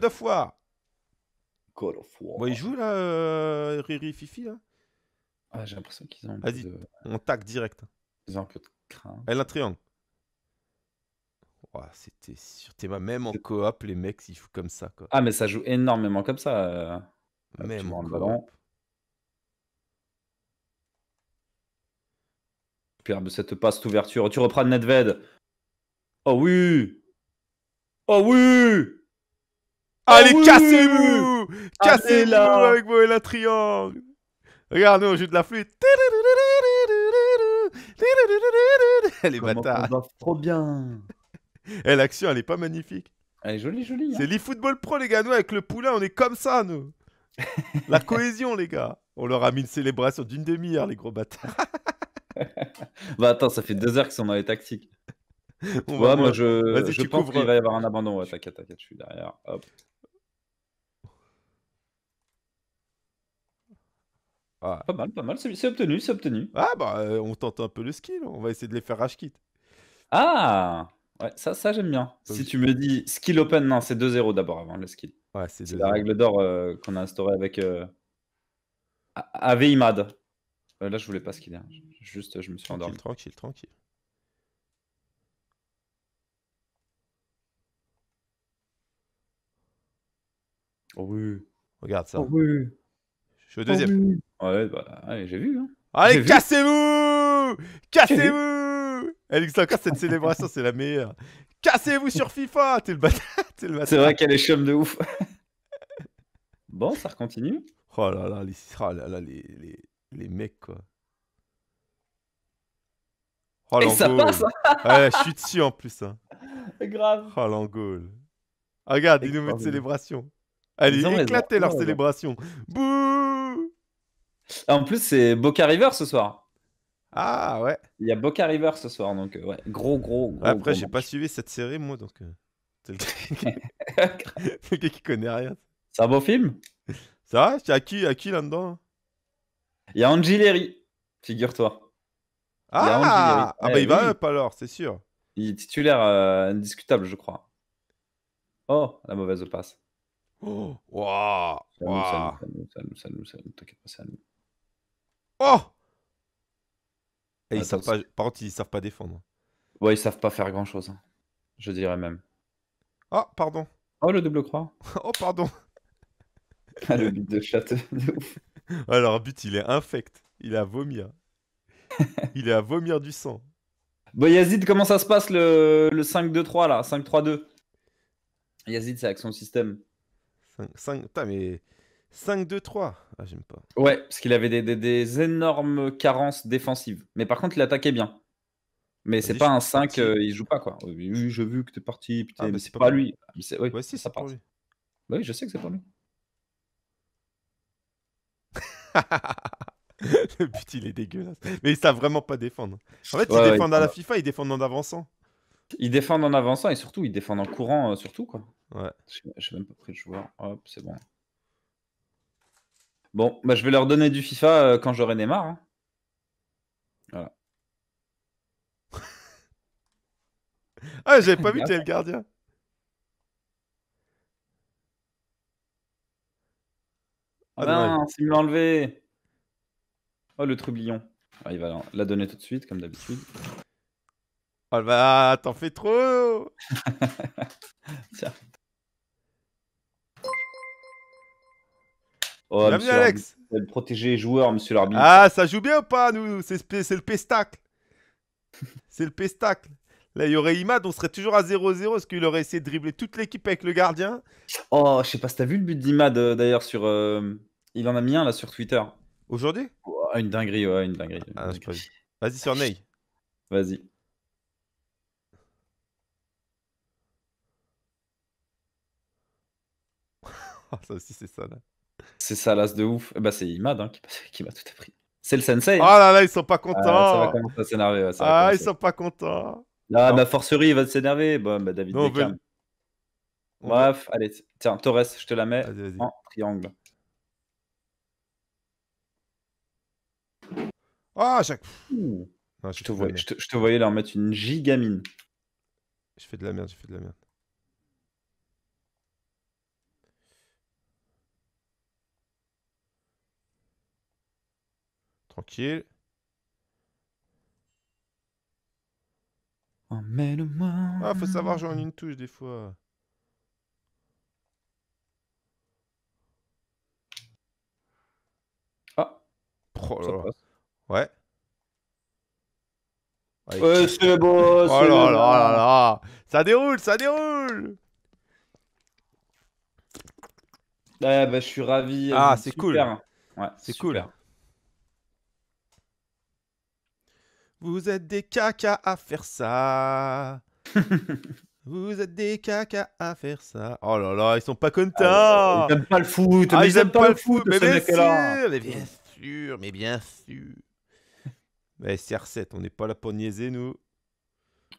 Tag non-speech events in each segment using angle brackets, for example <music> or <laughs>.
Deux fois. War. God Bon, là, euh, Riri Fifi ah, J'ai l'impression qu'ils ont. Vas-y, on tac direct. Ils ont que de crainte. Elle a un triangle. c'était sur Théma. Même en coop, les mecs, ils jouent comme ça. Ah, mais ça joue énormément comme ça. Euh, même en cette passe d'ouverture. Tu reprends Nedved. Oh oui Oh oui ah, ah allez, cassez-vous ah, Cassez-vous avec la Triangle Regarde, nous, on joue de la flûte. Les bâtards. On trop bien. Eh, l'action, elle est pas magnifique. Elle est jolie, jolie. Hein. C'est hein. football pro, les gars. Nous, avec le poulain, on est comme ça, nous. <laughs> la cohésion, les gars. On leur a mis une célébration d'une demi-heure, les gros bâtards. <laughs> bah attends, ça fait deux heures qu'ils sont dans les tactiques. <laughs> On moi, je, je pense qu'il va y avoir un abandon. Ouais, t'inquiète, t'inquiète, je suis derrière. Hop. Ah. Pas mal, pas mal, c'est obtenu, c'est obtenu. Ah bah euh, on tente un peu le skill, on va essayer de les faire rage kit. Ah Ouais, ça, ça j'aime bien. si tu me dis skill open, non, c'est 2-0 d'abord avant le skill. Ouais, c'est la règle d'or euh, qu'on a instaurée avec euh, Aveimad. Euh, là, je voulais pas skiller. Hein. Juste, je me suis endormi. Tranquille, tranquille, tranquille. Oh oui. Regarde ça. Oh je suis au deuxième. Oh ah ouais, bah, j'ai vu. Hein. Allez, cassez-vous Cassez-vous encore cette célébration, c'est la meilleure. Cassez-vous sur FIFA T'es le bâtard, C'est vrai qu'elle est chum de ouf. bon, ça continue. Oh là là, les, oh là, là, les, les, les mecs, quoi. Oh, Et ça passe hein. Je suis dessus en plus. Hein. Grave. Oh, l'angole. Ah, regarde, ils nous mettent célébration. Allez, éclatez leur célébration. Boum ah, en plus, c'est Boca River ce soir. Ah ouais. Il y a Boca River ce soir, donc euh, ouais, gros, gros, gros. Après, j'ai pas suivi cette série, moi, donc. Euh, c'est le <laughs> <laughs> qui connaît rien. C'est un beau film Ça va à qui, à qui là-dedans Il y a Angileri, figure-toi. Ah, ah bah eh il va up alors, c'est sûr. Il est titulaire euh, indiscutable, je crois. Oh, la mauvaise passe. Oh, waouh! Wow. Ça nous, ça nous. Oh ils savent pas... Par contre, ils savent pas défendre. Ouais, ils savent pas faire grand chose. Hein. Je dirais même. Oh, pardon. Oh, le double croix. <laughs> oh, pardon. <laughs> Ah, le but de chatte. <laughs> Alors, but, il est infect. Il est à vomir. il est à vomir du sang. Bon, Yazid, comment ça se passe le, 5-2-3 là 5-3-2 Yazid, c'est avec son système. 5, 5, putain, mais 5-2-3. Ah, j'aime pas. Ouais, parce qu'il avait des, des, énormes carences défensives. Mais par contre, il attaquait bien. Mais c'est pas un 5, euh, il joue pas quoi. Oui, j'ai vu que t'es parti, putain, ah, bah, c'est pas, lui. oui, si, c'est Bah oui, je sais que c'est pas lui. <laughs> Le but, il est dégueulasse. Mais il sait vraiment pas défendre. En fait, ils à la FIFA, ils défendent en avançant. Ils défendent en avançant et surtout, ils défendent en courant, euh, surtout quoi. Ouais. Je même pas pris le joueur. Hop, c'est bon. Bon, bah, je vais leur donner du FIFA euh, quand j'aurai Neymar. Hein. Voilà. <laughs> ah, j'avais pas vu ah que le gardien. Ah, non, s'il me enlevé. Oh, le trublion. Ah, il va la donner tout de suite, comme d'habitude. Oh bah, t'en fais trop <laughs> Tiens. Oh, Bienvenue Alex Protéger monsieur l'arbitre. Ah, ça joue bien ou pas, nous C'est le pestacle <laughs> C'est le pestacle Là, il y aurait Imad, on serait toujours à 0-0 parce qu'il aurait essayé de dribbler toute l'équipe avec le gardien. Oh, je sais pas si t'as vu le but d'Imad euh, d'ailleurs sur. Euh, il en a mis un là sur Twitter. Aujourd'hui oh, une dinguerie, ouais, une dinguerie. Ah, Vas-y sur Ney. Vas-y. <laughs> ça aussi, c'est ça, là. C'est ça, l'as de ouf. Eh ben, c'est Imad hein, <laughs> qui, m'a tout appris. C'est le sensei. Ah là là, ils sont pas contents. Euh, ça va commencer à s'énerver. ah, ils sont pas contents. Là, ma forcerie, il va s'énerver. Bon, bah, David non, Beckham. Bref, allez, tiens, Torres, je te la mets en triangle. Ah, j'ai... je, je, te voyais, je, te, je, te voyais leur mettre une gigamine. Je fais de la merde, je fais de la merde. tranquille. Emmène-moi. Ah, faut savoir jouer en une touche des fois. Ah. Oh ouais. Ouais, c'est Oh là là là là. Ça déroule, ça déroule. Ah, bah, je suis ravi. Ah, euh, c'est cool. Ouais, c'est cool. Vous êtes des caca à faire ça. <laughs> Vous êtes des caca à faire ça. Oh là là, ils sont pas contents. Ah, ils aiment pas le foot. Ah, mais ils, n'aiment pas, le foot. Mais bien, sûr, mais bien sûr, mais bien sûr. <laughs> Mais CR7, on n'est pas là pour niaiser, nous.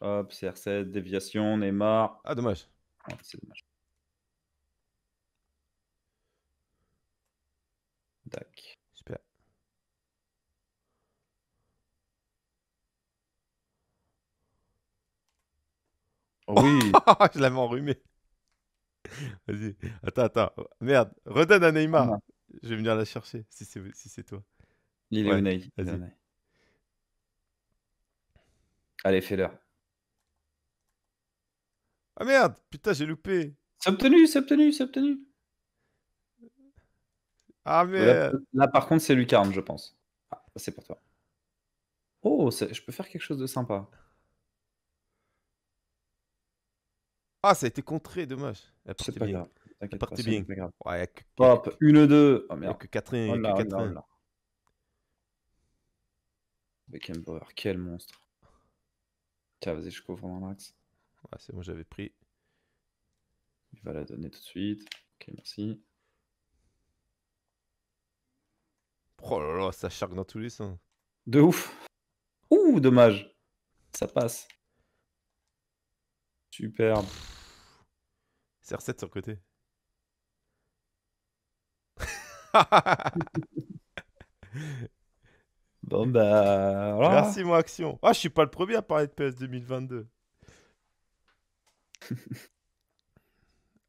Hop, CR7, déviation, Neymar. Ah, dommage. Ah, c'est dommage. Tac. Oui. <laughs> Ah, je l'avais enrhumé. Vas-y. Attends, attends. Merde. Redonne à Neymar. Je vais venir la chercher si c'est si toi. Il est ouais, Vas-y. Allez, fais-leur. Ah merde, putain, j'ai loupé. C'est obtenu, c'est obtenu, c'est obtenu. Ah merde. Là, par contre, c'est lucarne, je pense. Ah, c'est pour toi. Oh, je peux faire quelque chose de sympa. Ah, ça a été contré, dommage. Elle partait bien. Grave. Elle partait bien. Ouais, Hop, une, deux. Oh, merde. Oh que Catherine. Oh que Catherine. 1 quel monstre. Tiens, vas-y, je couvre mon max. Ouais, c'est bon, j'avais pris. Il va la donner tout de suite. Ok, merci. Oh là là, ça charque dans tous les sens. De ouf. Ouh, dommage. Ça passe. Superbe r 7 sur le côté. <laughs> bon bah. Merci mon action. Ah, je suis pas le premier à parler de PS 2022. <laughs>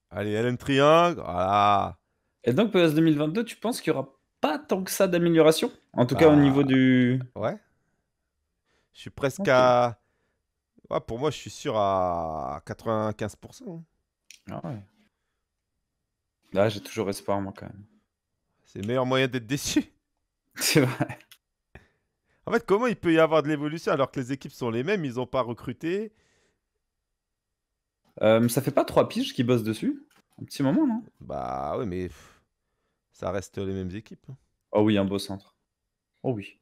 Allez, LM Triangle, voilà. Et donc PS 2022, tu penses qu'il y aura pas tant que ça d'amélioration En tout cas au bah, niveau du. Ouais. Je suis presque à. pour moi, je suis sûr à 95%. Ah Là, j'ai toujours espoir, moi, quand même. C'est le meilleur moyen d'être déçu. <laughs> C'est vrai. En fait, comment il peut y avoir de l'évolution alors que les équipes sont les mêmes, ils n'ont pas recruté euh, Ça fait pas trois piges qui bossent dessus Un petit moment, non Bah oui, mais ça reste les mêmes équipes. Oh oui, un beau centre. Oh oui.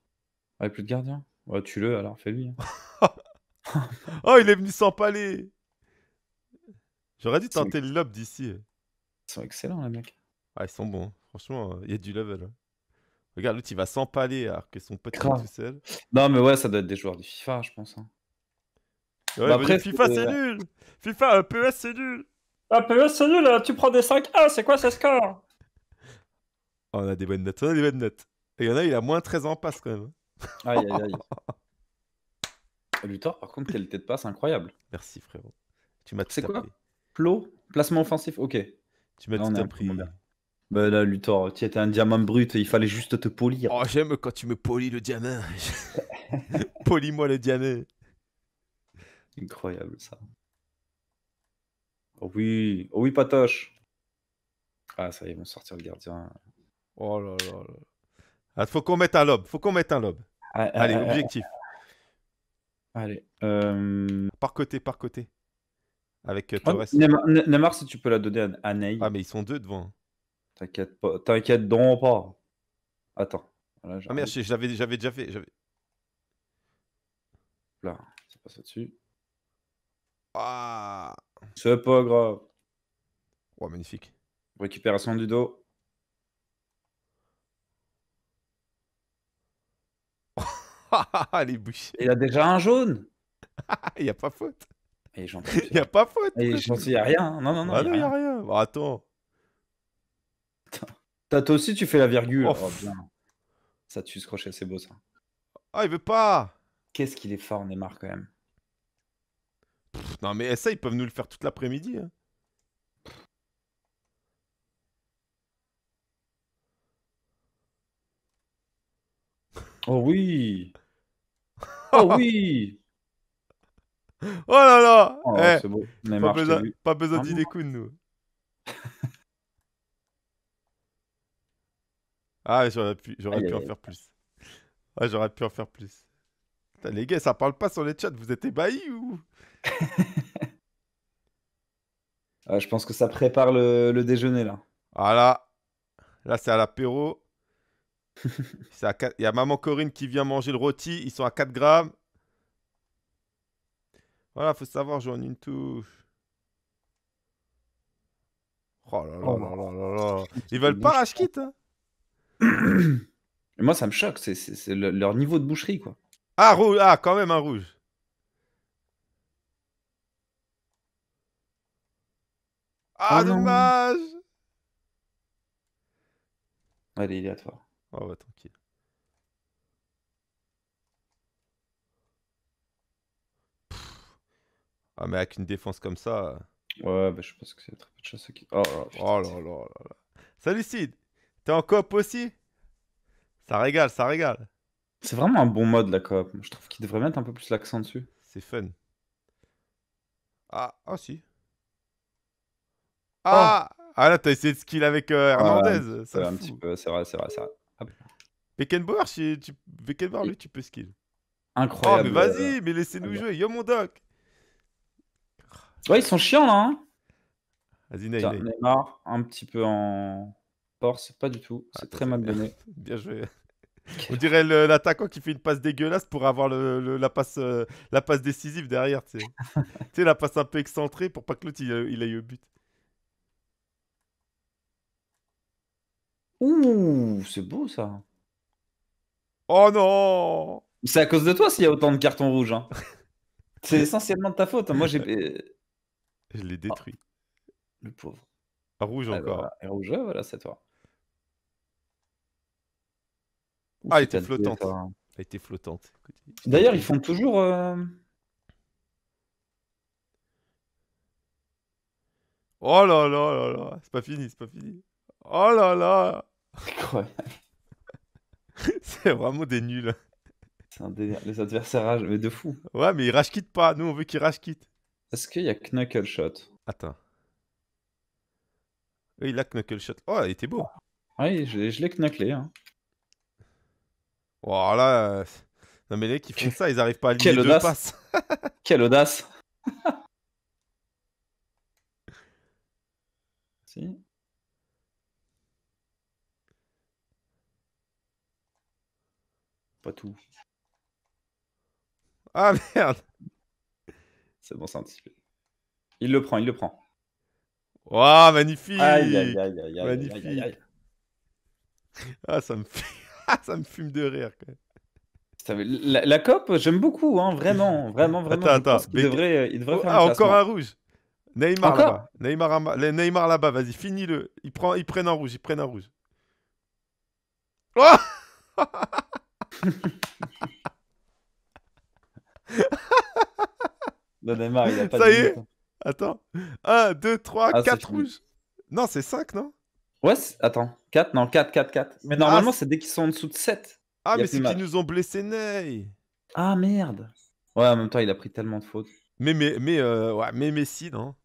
Avec plus de gardien. Ouais, tu le alors fais-lui. Hein. <laughs> oh, il est venu s'empaler J'aurais dû tenter le lob d'ici. Hein. Ils sont excellents, les mecs. Ah, ils sont bons. Hein. Franchement, euh, il y a du level. Hein. Regarde, l'autre, il va s'empaler alors que son pote est tout seul. Non, mais ouais, ça doit être des joueurs du FIFA, je pense. Bah, après, FIFA, c'est euh, nul FIFA, PES, c'est nul Ah, PES, c'est nul Tu prends des 5A, ah, c'est quoi ce score <laughs> On a des bonnes notes, on a des bonnes notes. Et il y en a, il a moins 13 en passe, quand même. Aïe, aïe, aïe. <laughs> Luthor, par contre, qualité de passe incroyable. Merci, frérot. Tu m'as tout quoi Placement offensif Ok. Tu m'as tout bah, là, Luthor, tu étais un diamant brut, il fallait juste te polir. Oh, j'aime quand tu me polis le diamant. <laughs> Polis-moi le diamant. Incroyable ça. Oh oui, oh oui, Patoche. Ah, ça y est, ils sortir le gardien. Oh là là faut qu'on mette un lobe, faut qu'on mette un lob. Ah, ah, Allez, ah, objectif. Allez. Euh, par côté, par côté. Avec euh, ah, Neymar, si tu peux la donner à, Ney. Ah, mais ils sont deux devant. Hein. T'inquiète pas. T'inquiète donc pas. Attends. ah merde, j'avais, déjà fait. J'avais... Là, ça passe là-dessus. Ah C'est pas grave. Oh, magnifique. Récupération du dos. <laughs> Ah, Il a déjà un jaune. <laughs> Il n'y a pas faute. <laughs> Il n'y a pas faute. Et il suis a rien. Non, non, non. il ah n'y a rien. attends. Toi, toi aussi, tu fais la virgule. Oh. oh, bien. Ça tue ce crochet, c'est beau ça. Ah, il veut pas. Qu'est-ce qu'il est fort, Neymar, quand même. non, mais ça, ils peuvent nous le faire toute l'après-midi. Hein. Oh oui Oh oui <laughs> Oh là là oh, eh, pas, besoin, d'y nous. <laughs> ah, j'aurais pu, ah, j'aurais pu en faire plus. j'aurais pu en faire plus. les gars, ça parle pas sur les chats, vous êtes ébahis ou <laughs> Je pense que ça prépare le, déjeuner là. Ah là, là c'est à l'apéro. <laughs> Il y a maman Corinne qui vient manger le rôti, ils sont à 4 grammes. Voilà, faut savoir jouer en une touche. Oh là là, oh là, là, là, là Ils veulent pas je quitte. Hein moi, ça me choque. C'est leur niveau de boucherie, quoi. Ah, rouge ah, quand même, un rouge. Ah, ah dommage Allez, il est à toi. Oh, bah, tranquille. Ah, mais avec une défense comme ça. Euh. Ouais, bah, je pense que c'est très peu de choses qui. Oh, oh, oh, là, là là là Salut Sid T'es en coop aussi Ça régale, ça régale. C'est vraiment un bon mode la coop. Je trouve qu'il devrait mettre un peu plus l'accent dessus. C'est fun. Ah, ah si. Oh. Ah Ah là, t'as essayé de skill avec euh, ah, Hernandez. c'est un petit peu, c'est vrai, c'est vrai, c'est vrai. Beckenbauer, tu... lui, tu peux skill. Incroyable. Oh, mais vas-y, mais laissez-nous jouer. Yo, mon doc Ouais, ils sont chiants, là. Hein. Vas-y, Neymar. un petit peu en force, c'est pas du tout. Ah, c'est très mal donné. <laughs> Bien joué. On dirait l'attaquant qui fait une passe dégueulasse pour avoir euh, la, passe, décisive derrière. <laughs> Tu sais, la passe un peu excentrée pour pas que l'autre il, ait eu but. Ouh, c'est beau ça. Oh non C'est à cause de toi s'il y a autant de cartons rouges. Hein. <laughs> c'est essentiellement de ta faute. Moi, j'ai. Euh, je l'ai oh. détruit. le pauvre. rouge ah, encore. et rouge, voilà, c'est toi. ah, elle était flottante. Elle était flottante. D'ailleurs, ils font toujours. Euh, oh là là là là, c'est pas fini, c'est pas fini. Oh là là <laughs> <laughs> C'est vraiment des nuls. C'est les adversaires rage, mais de fou. Ouais, mais ils rage quittent pas, nous on veut qu'ils rage quittent. Est-ce qu'il y a Knuckle Shot Attends. Oui, a Knuckle Shot. Oh, il était beau. Oui, je, l'ai knucklé. Hein. Non, mais les qui font ça, ils arrivent pas à lire <laughs> Quelle audace. Quelle audace <laughs> Si. Pas tout. Ah merde c'est bon, c'est anticipé. Il le prend, il le prend. Waouh, magnifique aïe, aïe, aïe, Magnifique Ah, ça me, <laughs> ah, ça me fume de rire. La, la, COP, j'aime beaucoup, hein, vraiment, vraiment, vraiment. Attends, attends. Il devrait, euh, il devrait oh, faire ah, encore un rouge. Neymar là-bas. Neymar, Neymar là-bas, vas-y, finis-le. Ils, prend, ils prennent un rouge, ils prennent un rouge. Oh <laughs> <laughs> Non, Neymar, il a pas Ça y est hein. Attends. 1, 2, 3, 4 rouges. Non, c'est 5, non Ouais, attends. 4, non, 4, 4, 4. Mais ah, normalement, c'est dès qu'ils sont en dessous de 7. Ah, mais c'est qu'ils nous ont blessé Ney. Ah merde. Ouais, en même temps, il a pris tellement de fautes. Mais, mais, mais, euh, ouais, mais Messi, non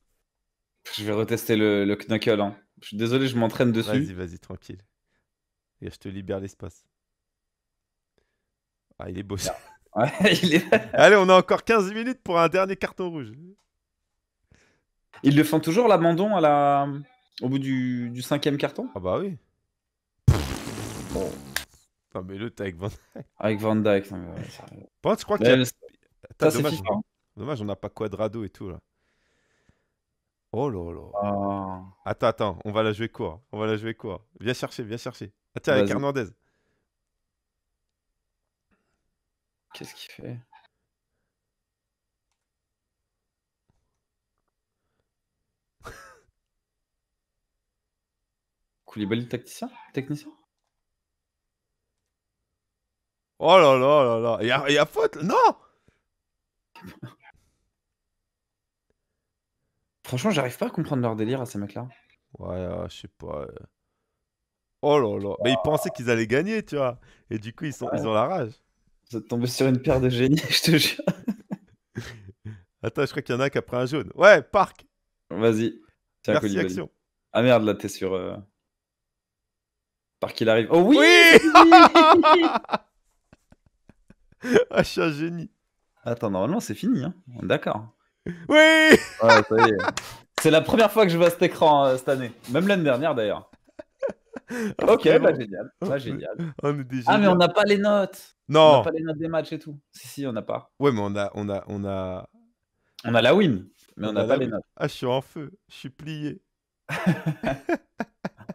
Je vais retester le, knuckle. hein. Je suis désolé, je m'entraîne dessus. Vas-y, vas-y, tranquille. Et je te libère l'espace. Ah, il est beau <laughs> <laughs> Allez, on a encore 15 minutes pour un dernier carton rouge. Ils le font toujours l'abandon la... au bout du... cinquième carton Ah bah oui. Bon. mais le avec Van Dyke. Avec Van Dyke. tu crois qu'il hein. dommage, on... n'a pas Quadrado et tout là. Oh là là. Ah. Attends, attends, on va la jouer court. On va la jouer court. Viens chercher, viens chercher. Attends, ah, avec Hernandez. Qu'est-ce qu'il fait <laughs> Koulibaly tacticien Technicien Oh là là là là Il y a, y a faute Non Franchement, j'arrive pas à comprendre leur délire à ces mecs-là. Ouais, ah, je sais pas. Euh. Oh là là. Mais ils pensaient qu'ils allaient gagner, tu vois. Et du coup, ils, sont, ils ont la rage de sur une paire de génies, <laughs> je te jure. Attends, je crois qu'il y en a qui a pris un jaune. Ouais, Parc Vas-y. Merci, action. Ah merde, là, t'es sur. Euh, Park il arrive. Oh oui, oui <laughs> Ah, je un génie. Attends, normalement, c'est fini. Hein. D'accord. Oui C'est la première fois que je vois cet écran euh, cette année. Même l'année dernière, d'ailleurs. <laughs> ok, pas bah, génial. Oh, bah, génial. Oh, ah, mais on n'a pas les notes. Non. On n'a pas les notes des matchs et tout. Si, si, on n'a pas. Ouais, mais on a, on a, on a. On a la win, mais on n'a pas les notes. Ah, je suis en feu. Je suis plié. <laughs>